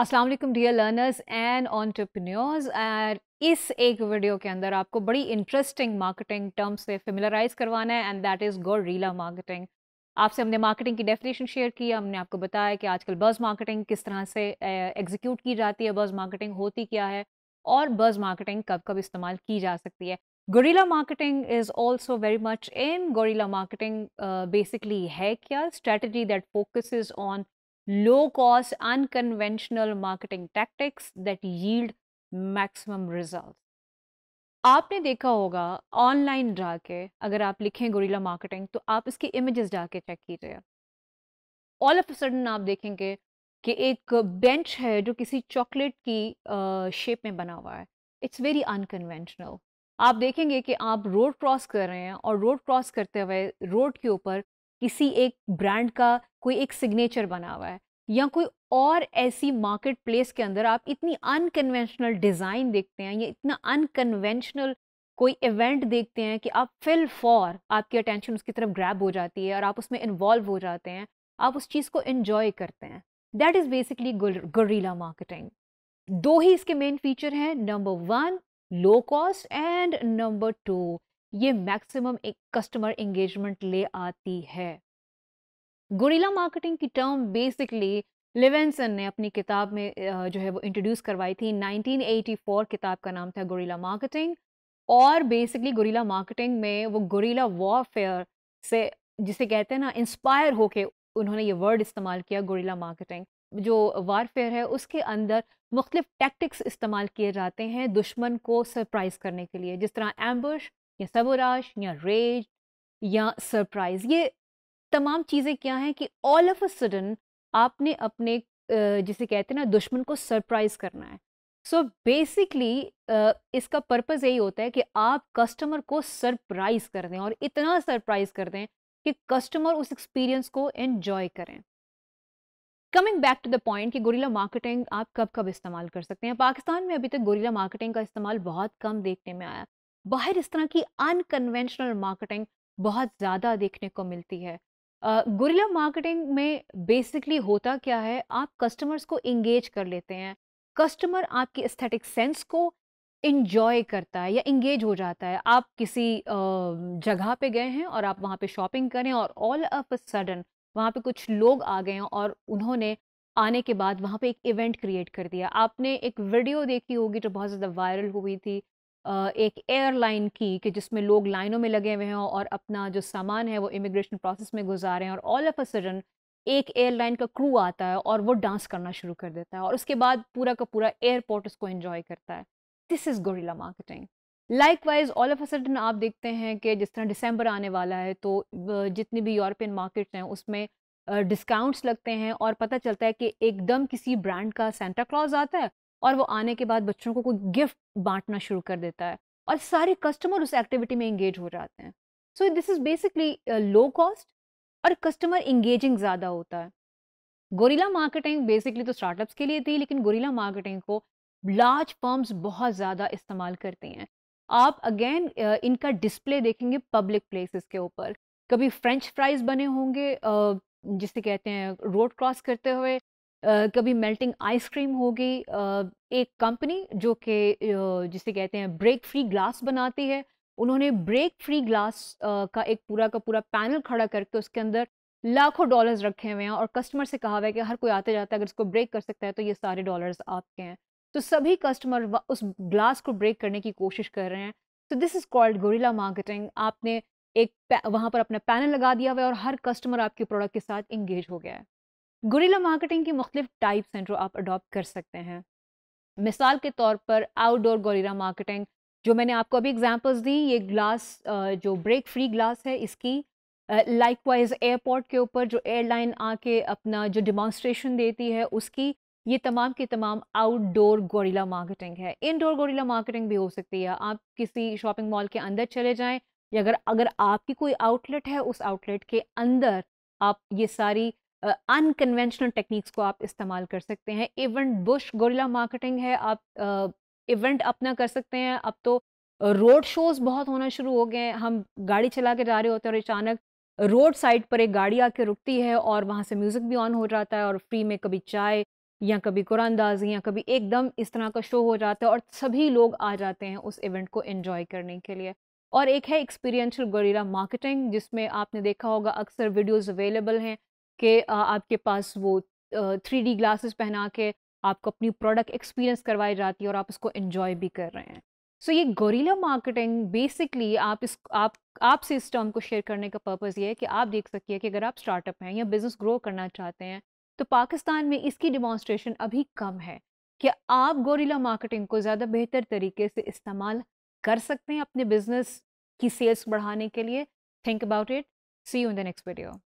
अस्सलाम वालेकुम dear learners and and इस एक वीडियो के अंदर आपको बड़ी इंटरेस्टिंग मार्केटिंग टर्म से फेमिलराइज करवाना है and that is guerrilla marketing आपसे हमने मार्केटिंग की डेफिनेशन शेयर की हमने आपको बताया कि आजकल बर्ज मार्केटिंग किस तरह से एग्जीक्यूट की जाती है बर्ज मार्केटिंग होती क्या है और बर्ज मार्केटिंग कब कब इस्तेमाल की जा सकती है guerrilla marketing is also very much in guerrilla marketing basically है क्या strategy that focuses on low cost, unconventional marketing tactics that yield maximum results. आपने देखा होगा ऑनलाइन जाके अगर आप लिखें गोरीला मार्केटिंग तो आप इसके इमेजेस जाके चेक कीजिए ऑल ऑफ सडन आप देखेंगे कि एक बेंच है जो किसी चॉकलेट की शेप में बना हुआ है इट्स वेरी अनकन्वेंशनल आप देखेंगे कि आप रोड क्रॉस कर रहे हैं और रोड क्रॉस करते हुए रोड के ऊपर किसी एक ब्रांड का कोई एक सिग्नेचर बना हुआ है या कोई और ऐसी मार्केट प्लेस के अंदर आप इतनी अनकन्वेंशनल डिज़ाइन देखते हैं या इतना अनकन्वेंशनल कोई इवेंट देखते हैं कि आप फिल फॉर आपकी अटेंशन उसकी तरफ ग्रैब हो जाती है और आप उसमें इन्वॉल्व हो जाते हैं आप उस चीज़ को इन्जॉय करते हैं that is basically guerrilla marketing दो ही इसके मेन फीचर हैं number one low cost and number two ये मैक्सिमम एक कस्टमर एंगेजमेंट ले आती है गोरिला मार्केटिंग की टर्म बेसिकली लिवेंसन ने अपनी किताब में जो है वो इंट्रोड्यूस करवाई थी 1984 किताब का नाम था गोरिला मार्केटिंग और बेसिकली गोरिला मार्केटिंग में वो गोरिला वॉरफेयर से जिसे कहते हैं ना इंस्पायर होके उन्होंने ये वर्ड इस्तेमाल किया गोरिला मार्केटिंग जो वारफेयर है उसके अंदर मुख्तफ टैक्टिक्स इस्तेमाल किए जाते हैं दुश्मन को सरप्राइज करने के लिए जिस तरह एम्बुश या सबराश या रेज या सरप्राइज ये तमाम चीज़ें क्या हैं कि ऑल ऑफ अ सडन आपने अपने जिसे कहते हैं ना दुश्मन को सरप्राइज करना है सो so बेसिकली इसका पर्पज़ यही होता है कि आप कस्टमर को सरप्राइज कर दें और इतना सरप्राइज कर दें कि कस्टमर उस एक्सपीरियंस को एन्जॉय करें coming back to the point कि गोरीला मार्केटिंग आप कब कब इस्तेमाल कर सकते हैं पाकिस्तान में अभी तक गोरीला मार्केटिंग का इस्तेमाल बहुत कम देखने में आया बाहर इस तरह की अनकन्वेंशनल मार्केटिंग बहुत ज़्यादा देखने को मिलती है गुरिला मार्केटिंग में बेसिकली होता क्या है आप कस्टमर्स को इंगेज कर लेते हैं कस्टमर आपकी एस्थेटिक सेंस को इन्जॉय करता है या इंगेज हो जाता है आप किसी जगह पे गए हैं और आप वहाँ पे शॉपिंग करें और ऑल ऑफ अ सडन वहाँ पे कुछ लोग आ गए हैं और उन्होंने आने के बाद वहाँ पे एक इवेंट क्रिएट कर दिया आपने एक वीडियो देखी होगी जो बहुत ज़्यादा वायरल हुई थी एक एयरलाइन की कि जिसमें लोग लाइनों में लगे हुए हैं और अपना जो सामान है वो इमिग्रेशन प्रोसेस में गुजार रहे हैं और ऑल ऑफ अ सडन एक एयरलाइन का क्रू आता है और वो डांस करना शुरू कर देता है और उसके बाद पूरा का पूरा एयरपोर्ट उसको इन्जॉय करता है this is guerrilla marketing likewise all of a sudden आप देखते हैं कि जिस तरह दिसंबर आने वाला है तो जितनी भी यूरोपियन मार्केट्स हैं उसमें डिस्काउंट्स लगते हैं और पता चलता है कि एकदम किसी ब्रांड का सेंटा क्लॉज आता है और वो आने के बाद बच्चों को कोई गिफ्ट बांटना शुरू कर देता है और सारे कस्टमर उस एक्टिविटी में इंगेज हो जाते हैं so this is basically low cost और कस्टमर इंगेजिंग ज़्यादा होता है गोरीला मार्केटिंग बेसिकली तो स्टार्टअप्स के लिए थी लेकिन गोरीला मार्केटिंग को लार्ज फर्म्स बहुत ज़्यादा इस्तेमाल करती हैं आप अगेन इनका डिस्प्ले देखेंगे पब्लिक प्लेसेस के ऊपर कभी फ्रेंच फ्राइज बने होंगे जिसे कहते हैं रोड क्रॉस करते हुए कभी मेल्टिंग आइसक्रीम होगी एक कंपनी जो कि जिसे कहते हैं ब्रेक फ्री ग्लास बनाती है उन्होंने ब्रेक फ्री ग्लास का एक पूरा का पूरा पैनल खड़ा करके उसके अंदर लाखों डॉलर्स रखे हुए हैं और कस्टमर से कहा हुआ है कि हर कोई आते जाता है अगर इसको ब्रेक कर सकता है तो ये सारे डॉलर्स आपके हैं तो सभी कस्टमर उस ग्लास को ब्रेक करने की कोशिश कर रहे हैं तो this is called guerrilla marketing आपने एक वहाँ पर अपना पैनल लगा दिया हुआ है और हर कस्टमर आपके प्रोडक्ट के साथ इंगेज हो गया है गुरीला मार्केटिंग की मुख्तफ टाइप्स हैं जो आप अडॉप्ट कर सकते हैं मिसाल के तौर पर आउटडोर गोरीला मार्केटिंग जो मैंने आपको अभी एग्जांपल्स दी ये ग्लास जो ब्रेक फ्री ग्लास है इसकी लाइक वाइज एयरपोर्ट के ऊपर जो एयरलाइन आके अपना जो डिमॉन्स्ट्रेशन देती है उसकी ये तमाम के तमाम आउटडोर गोरीला मार्केटिंग है इनडोर गोरीला मार्केटिंग भी हो सकती है आप किसी शॉपिंग मॉल के अंदर चले जाएँ या अगर अगर आपकी कोई आउटलेट है उस आउटलेट के अंदर आप ये सारी अनकन्वेंशनल uh, टेक्निक्स को आप इस्तेमाल कर सकते हैं इवेंट बुश गोरिला मार्केटिंग है आप इवेंट uh, अपना कर सकते हैं अब तो रोड शोज़ बहुत होना शुरू हो गए हैं हम गाड़ी चला के जा रहे होते हैं और अचानक रोड साइड पर एक गाड़ी आके रुकती है और वहाँ से म्यूज़िक भी ऑन हो जाता है और फ्री में कभी चाय या कभी कुरानदाजी या कभी एकदम इस तरह का शो हो जाता है और सभी लोग आ जाते हैं उस इवेंट को इन्जॉय करने के लिए और एक है एक्सपीरियंशल गोरिला मार्केटिंग जिसमें आपने देखा होगा अक्सर वीडियोज़ अवेलेबल हैं कि आपके पास वो थ्री डी ग्लासेस पहना के आपको अपनी प्रोडक्ट एक्सपीरियंस करवाई जाती है और आप उसको इन्जॉय भी कर रहे हैं सो so, ये गोरीला मार्केटिंग बेसिकली आप इस आप आपसे इस टर्म को शेयर करने का पर्पज़ ये है कि आप देख सकिए कि अगर आप स्टार्टअप हैं या बिज़नेस ग्रो करना चाहते हैं तो पाकिस्तान में इसकी डिमॉन्स्ट्रेशन अभी कम है कि आप गोरीला मार्केटिंग को ज़्यादा बेहतर तरीके से इस्तेमाल कर सकते हैं अपने बिजनेस की सेल्स बढ़ाने के लिए think about it see you in the next video